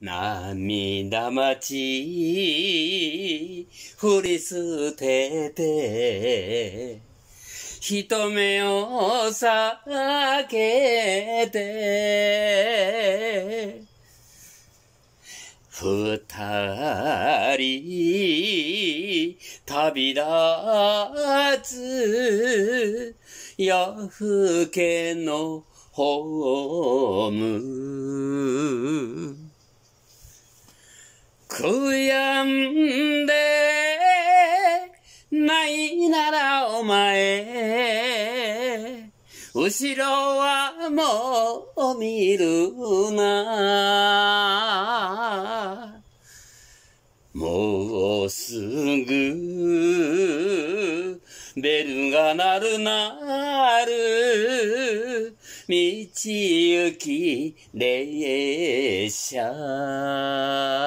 涙待ち、降り捨てて、人目を避けて、二人、旅立つ、夜更けのホーム。悔やんでないならお前、後ろはもう見るな。もうすぐベルが鳴る鳴る道行き列車